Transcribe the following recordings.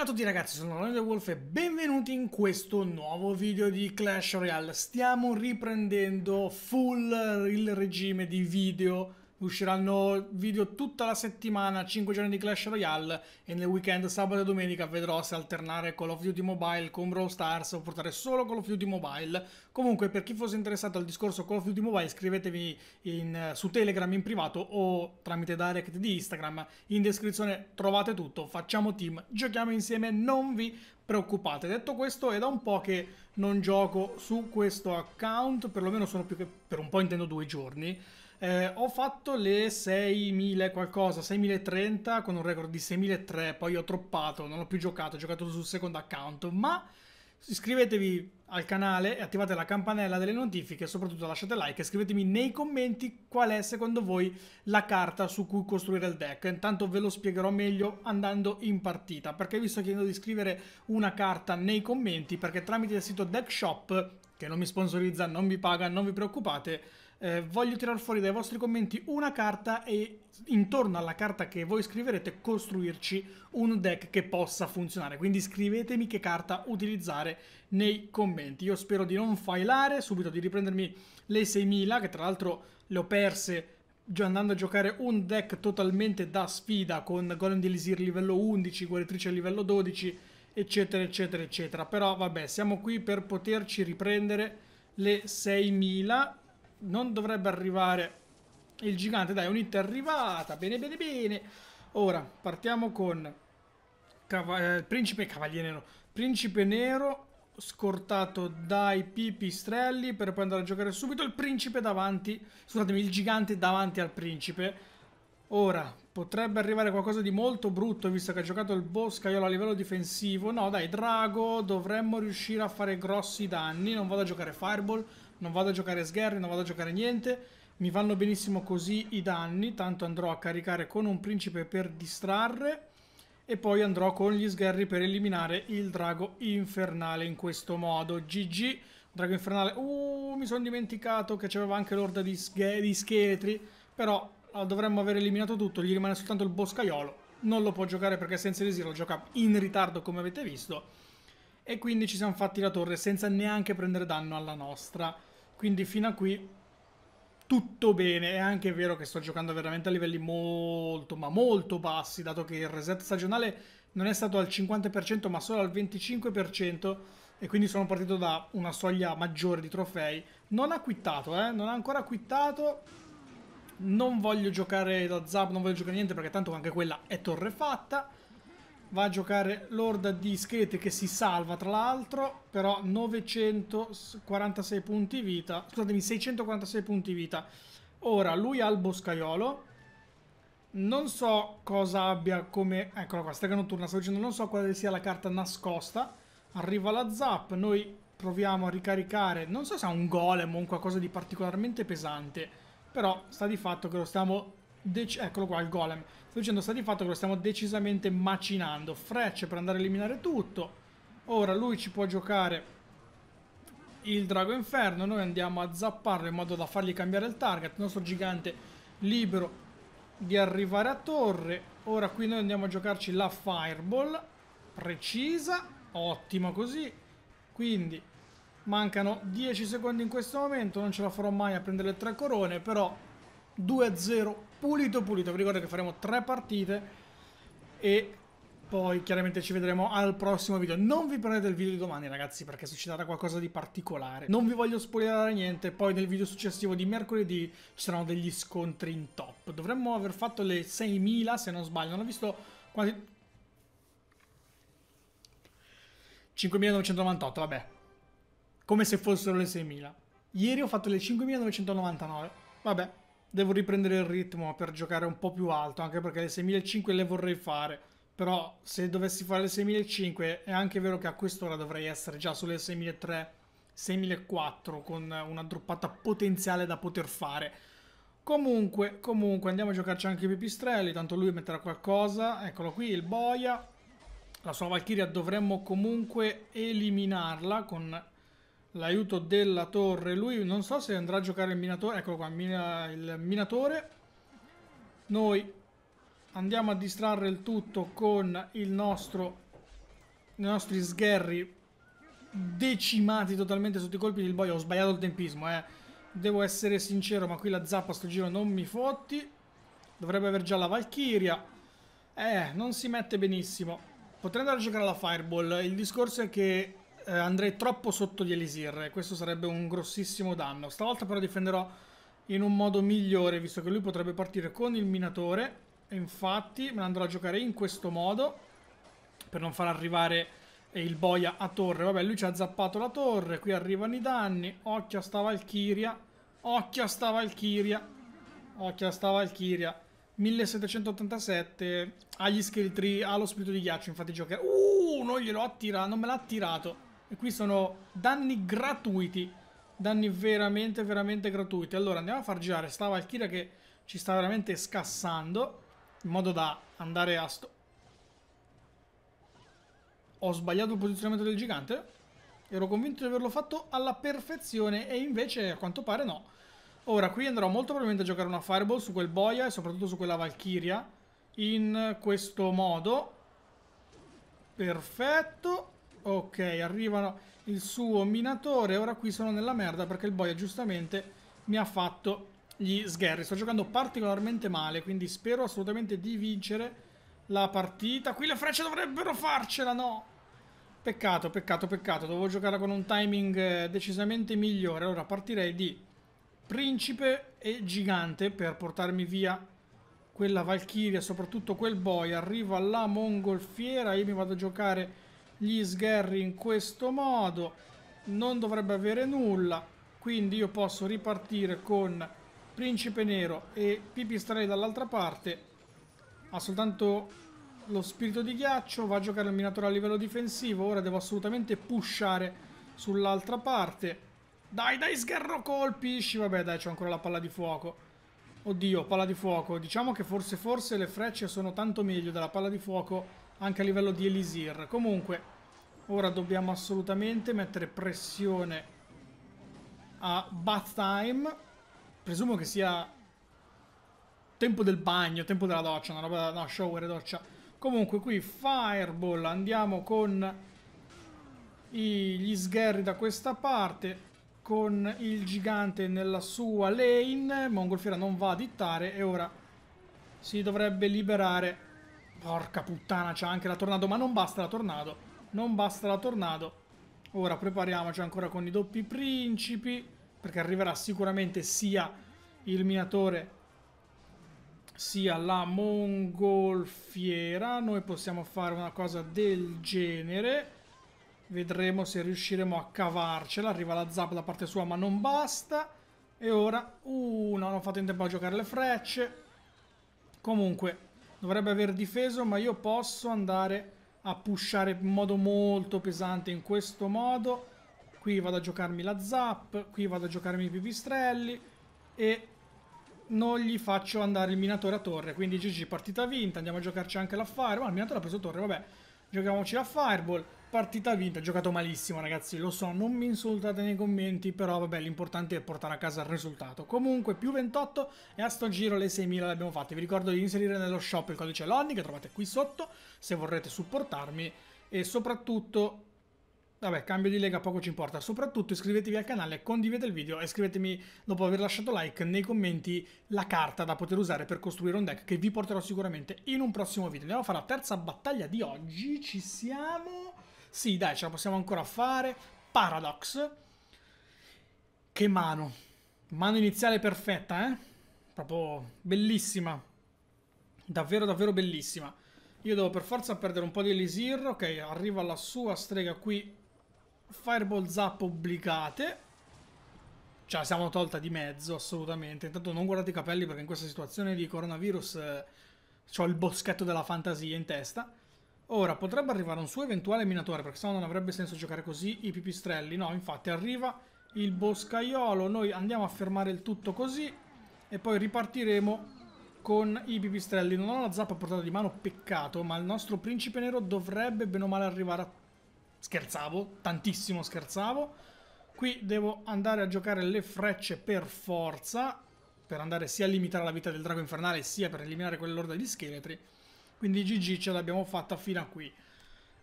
Ciao a tutti ragazzi, sono Leonardo Wolf e benvenuti in questo nuovo video di Clash Royale. Stiamo riprendendo full il regime di video usciranno video tutta la settimana, 5 giorni di Clash Royale e nel weekend sabato e domenica vedrò se alternare Call of Duty Mobile con Brawl Stars o portare solo Call of Duty Mobile. Comunque per chi fosse interessato al discorso Call of Duty Mobile scrivetevi in, su Telegram in privato o tramite direct di Instagram, in descrizione trovate tutto, facciamo team, giochiamo insieme, non vi preoccupate. Detto questo è da un po' che non gioco su questo account, perlomeno sono più che per un po' intendo due giorni. Eh, ho fatto le 6.000 qualcosa, 6.030 con un record di 6.003, poi ho troppato, non ho più giocato, ho giocato sul secondo account, ma iscrivetevi al canale e attivate la campanella delle notifiche, e soprattutto lasciate like e scrivetemi nei commenti qual è secondo voi la carta su cui costruire il deck. Intanto ve lo spiegherò meglio andando in partita, perché vi sto chiedendo di scrivere una carta nei commenti, perché tramite il sito Deck Shop, che non mi sponsorizza, non vi paga, non vi preoccupate, eh, voglio tirar fuori dai vostri commenti una carta e intorno alla carta che voi scriverete costruirci un deck che possa funzionare. Quindi scrivetemi che carta utilizzare nei commenti. Io spero di non failare, subito di riprendermi le 6000 che tra l'altro le ho perse andando a giocare un deck totalmente da sfida con Golem di Elisir livello 11, Guaritrice livello 12, eccetera, eccetera, eccetera. Però vabbè, siamo qui per poterci riprendere le 6000 non dovrebbe arrivare il gigante. Dai, è arrivata. Bene, bene, bene. Ora, partiamo con Cava eh, Principe Cavaliere Nero. Principe Nero scortato dai pipistrelli per poi andare a giocare subito il principe davanti, scusatemi, il gigante davanti al principe. Ora, potrebbe arrivare qualcosa di molto brutto visto che ha giocato il Boscaiolo a livello difensivo. No, dai, Drago, dovremmo riuscire a fare grossi danni. Non vado a giocare Fireball, non vado a giocare sgherri, non vado a giocare niente, mi vanno benissimo così i danni, tanto andrò a caricare con un principe per distrarre e poi andrò con gli sgherri per eliminare il drago infernale in questo modo. GG, drago infernale, uh, mi sono dimenticato che c'aveva anche l'orda di, di scheletri, però ah, dovremmo aver eliminato tutto, gli rimane soltanto il boscaiolo. Non lo può giocare perché senza Elisir lo gioca in ritardo come avete visto. E quindi ci siamo fatti la torre senza neanche prendere danno alla nostra. Quindi fino a qui tutto bene. È anche vero che sto giocando veramente a livelli molto, ma molto bassi, dato che il reset stagionale non è stato al 50%, ma solo al 25%. E quindi sono partito da una soglia maggiore di trofei. Non ha quittato, eh? Non ha ancora quittato. Non voglio giocare da Zap, non voglio giocare niente, perché tanto anche quella è torrefatta va a giocare l'orda di Skate che si salva tra l'altro però 946 punti vita scusatemi 646 punti vita ora lui ha il boscaiolo non so cosa abbia come eccola qua strega notturna sto dicendo non so quale sia la carta nascosta arriva la zap noi proviamo a ricaricare non so se ha un golem o un qualcosa di particolarmente pesante però sta di fatto che lo stiamo dec- eccolo qua il golem. Sto dicendo sta di fatto che lo stiamo decisamente macinando. Frecce per andare a eliminare tutto. Ora lui ci può giocare il drago inferno. Noi andiamo a zapparlo in modo da fargli cambiare il target. Il nostro gigante libero di arrivare a torre. Ora qui noi andiamo a giocarci la fireball. Precisa. Ottimo così. Quindi mancano 10 secondi in questo momento. Non ce la farò mai a prendere le tre corone. Però 2-0 pulito pulito. Vi ricordo che faremo tre partite e poi chiaramente ci vedremo al prossimo video. Non vi perdete il video di domani ragazzi perché succederà qualcosa di particolare. Non vi voglio spoilerare niente, poi nel video successivo di mercoledì ci saranno degli scontri in top. Dovremmo aver fatto le 6.000 se non sbaglio, non ho visto quasi 5.998, vabbè. Come se fossero le 6.000. Ieri ho fatto le 5.999, vabbè devo riprendere il ritmo per giocare un po' più alto, anche perché le 6500 le vorrei fare, però se dovessi fare le 6500 è anche vero che a quest'ora dovrei essere già sulle 6300, 6400 con una droppata potenziale da poter fare. Comunque, comunque andiamo a giocarci anche i pipistrelli, tanto lui metterà qualcosa, eccolo qui il boia. La sua Valkyria dovremmo comunque eliminarla con l'aiuto della torre. Lui non so se andrà a giocare il minatore. Eccolo qua, mina, il minatore. Noi andiamo a distrarre il tutto con il nostro, i nostri sgherri decimati totalmente sotto i colpi del boia. Ho sbagliato il tempismo, eh. Devo essere sincero, ma qui la zappa sto giro non mi fotti. Dovrebbe aver già la Valkyria. Eh, non si mette benissimo. Potrei andare a giocare alla Fireball. Il discorso è che eh, andrei troppo sotto gli Elisir questo sarebbe un grossissimo danno. Stavolta però difenderò in un modo migliore, visto che lui potrebbe partire con il minatore. E infatti me la andrò a giocare in questo modo, per non far arrivare eh, il boia a torre. Vabbè, lui ci ha zappato la torre, qui arrivano i danni. Occhio a sta Valkyria. occhio a sta Valchiria, occhio a sta Valchiria. 1787 ha gli skill ha lo spirito di ghiaccio, infatti giocherà. Uh, non glielo ha attirato, non me l'ha tirato. E qui sono danni gratuiti. Danni veramente, veramente gratuiti. Allora, andiamo a far girare sta Valkyria che ci sta veramente scassando. In modo da andare a... Sto... Ho sbagliato il posizionamento del gigante? Ero convinto di averlo fatto alla perfezione e invece a quanto pare no. Ora qui andrò molto probabilmente a giocare una Fireball su quel Boia e soprattutto su quella Valkyria. In questo modo. Perfetto. Ok, arriva il suo minatore. Ora qui sono nella merda perché il boia giustamente mi ha fatto gli sgherri. Sto giocando particolarmente male, quindi spero assolutamente di vincere la partita. Qui le frecce dovrebbero farcela, no? Peccato, peccato, peccato. Dovevo giocare con un timing eh, decisamente migliore. Allora partirei di principe e gigante per portarmi via quella Valchiria, soprattutto quel boia. Arrivo alla mongolfiera, io mi vado a giocare gli sgherri in questo modo non dovrebbe avere nulla quindi io posso ripartire con principe nero e pipistrelli dall'altra parte ha soltanto lo spirito di ghiaccio va a giocare il minatore a livello difensivo ora devo assolutamente pushare sull'altra parte dai dai sgherro colpisci vabbè dai c'ho ancora la palla di fuoco oddio palla di fuoco diciamo che forse forse le frecce sono tanto meglio della palla di fuoco anche a livello di Elisir. Comunque, ora dobbiamo assolutamente mettere pressione a Bath Time. Presumo che sia tempo del bagno, tempo della doccia, una roba da no, shower e doccia. Comunque qui Fireball, andiamo con i, gli sgherri da questa parte, con il gigante nella sua lane, Mongolfiera non va a dittare e ora si dovrebbe liberare Porca puttana, c'è anche la tornado, ma non basta la tornado. Non basta la tornado. Ora prepariamoci ancora con i doppi principi, perché arriverà sicuramente sia il minatore sia la mongolfiera. Noi possiamo fare una cosa del genere. Vedremo se riusciremo a cavarcela. Arriva la zap da parte sua, ma non basta. E ora, uh, non ho fatto in tempo a giocare le frecce. Comunque, dovrebbe aver difeso ma io posso andare a pushare in modo molto pesante in questo modo qui vado a giocarmi la zap qui vado a giocarmi i pipistrelli e non gli faccio andare il minatore a torre quindi GG partita vinta andiamo a giocarci anche la fireball ma il minatore ha preso torre vabbè giochiamoci la fireball partita vinta, giocato malissimo ragazzi, lo so, non mi insultate nei commenti, però vabbè l'importante è portare a casa il risultato. Comunque più 28 e a sto giro le 6.000 le abbiamo fatte, vi ricordo di inserire nello shop il codice LONNI che trovate qui sotto se vorrete supportarmi e soprattutto Vabbè, cambio di lega poco ci importa. Soprattutto iscrivetevi al canale, condividete il video e scrivetemi dopo aver lasciato like nei commenti la carta da poter usare per costruire un deck che vi porterò sicuramente in un prossimo video. Andiamo a fare la terza battaglia di oggi. Ci siamo. Sì, dai, ce la possiamo ancora fare. Paradox. Che mano. Mano iniziale perfetta, eh? Proprio bellissima. Davvero, davvero bellissima. Io devo per forza perdere un po' di Elisir. Ok, arriva la sua strega qui. Fireball zap obbligate. Ce la siamo tolta di mezzo, assolutamente. Intanto non guardate i capelli perché in questa situazione di coronavirus eh, ho il boschetto della fantasia in testa. Ora, potrebbe arrivare un suo eventuale minatore, perché sennò non avrebbe senso giocare così i pipistrelli. No, infatti arriva il boscaiolo, noi andiamo a fermare il tutto così e poi ripartiremo con i pipistrelli. Non ho la zappa a portata di mano, peccato, ma il nostro principe nero dovrebbe bene o male arrivare a... Scherzavo, tantissimo scherzavo. Qui devo andare a giocare le frecce per forza, per andare sia a limitare la vita del drago infernale, sia per eliminare quell'orda di scheletri. Quindi GG ce l'abbiamo fatta fino a qui.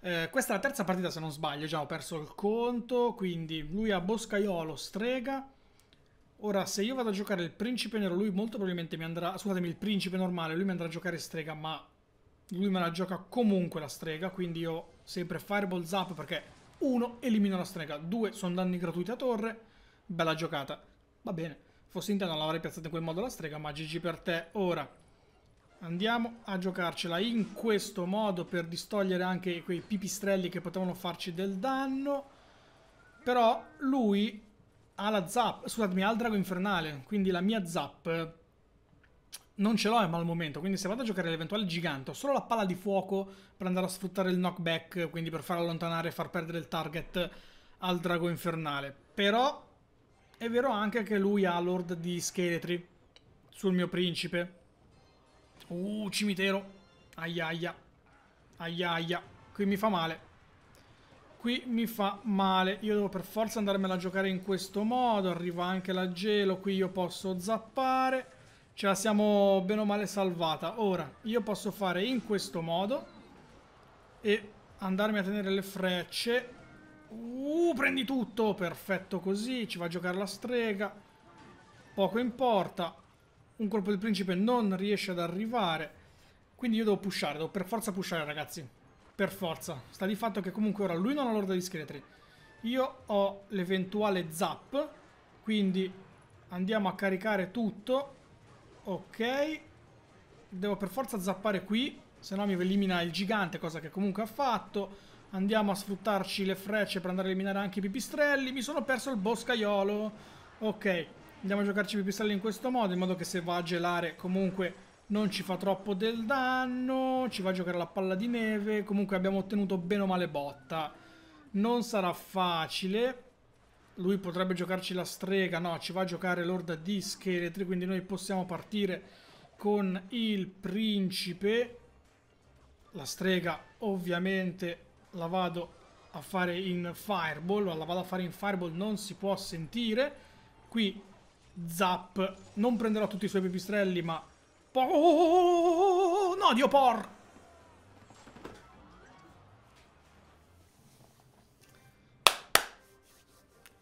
Eh, questa è la terza partita se non sbaglio, già ho perso il conto, quindi lui ha Boscaiolo, Strega. Ora se io vado a giocare il Principe Nero, lui molto probabilmente mi andrà, scusatemi, il Principe normale, lui mi andrà a giocare Strega, ma lui me la gioca comunque la Strega, quindi io sempre Fireball Zap perché 1 elimino la Strega, 2 sono danni gratuiti a torre, bella giocata, va bene. Fossi in te non l'avrei piazzata in quel modo la Strega, ma GG per te ora. Andiamo a giocarcela in questo modo per distogliere anche quei pipistrelli che potevano farci del danno. Però lui ha la zap, scusatemi, ha il drago infernale, quindi la mia zap non ce l'ho eh, mal momento, quindi se vado a giocare l'eventuale gigante ho solo la palla di fuoco per andare a sfruttare il knockback, quindi per far allontanare e far perdere il target al drago infernale. Però è vero anche che lui ha l'ord di scheletri sul mio principe. Uh, cimitero. Aia, aia. Aia, aia. Qui mi fa male. Qui mi fa male. Io devo per forza andarmela a giocare in questo modo. Arriva anche la gelo. Qui io posso zappare. Ce la siamo bene o male salvata. Ora, io posso fare in questo modo. E andarmi a tenere le frecce. Uh, prendi tutto. Perfetto così. Ci va a giocare la strega. Poco importa un colpo del principe non riesce ad arrivare. Quindi io devo pushare, devo per forza pushare ragazzi. Per forza. Sta di fatto che comunque ora lui non ha l'orda di scheletri. Io ho l'eventuale zap. Quindi andiamo a caricare tutto. Ok. Devo per forza zappare qui. Se no mi elimina il gigante, cosa che comunque ha fatto. Andiamo a sfruttarci le frecce per andare a eliminare anche i pipistrelli. Mi sono perso il boscaiolo. Ok. Andiamo a giocarci pipistrelli in questo modo, in modo che se va a gelare comunque non ci fa troppo del danno, ci va a giocare la palla di neve, comunque abbiamo ottenuto bene o male botta. Non sarà facile, lui potrebbe giocarci la strega, no, ci va a giocare l'orda di scheletri, quindi noi possiamo partire con il principe. La strega ovviamente la vado a fare in fireball, la vado a fare in fireball non si può sentire. Qui Zap. Non prenderò tutti i suoi pipistrelli, ma... Oh, oh, oh, oh, no, Dio por!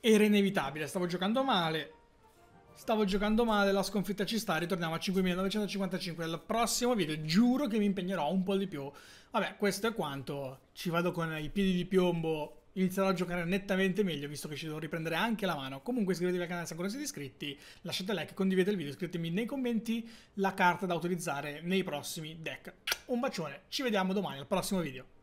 Era inevitabile, stavo giocando male. Stavo giocando male, la sconfitta ci sta, ritorniamo a 5.955 Al prossimo video, giuro che mi impegnerò un po' di più. Vabbè, questo è quanto, ci vado con i piedi di piombo inizierò a giocare nettamente meglio visto che ci devo riprendere anche la mano. Comunque iscrivetevi al canale se ancora siete iscritti, lasciate like, condividete il video, scrivetemi nei commenti la carta da utilizzare nei prossimi deck. Un bacione, ci vediamo domani al prossimo video.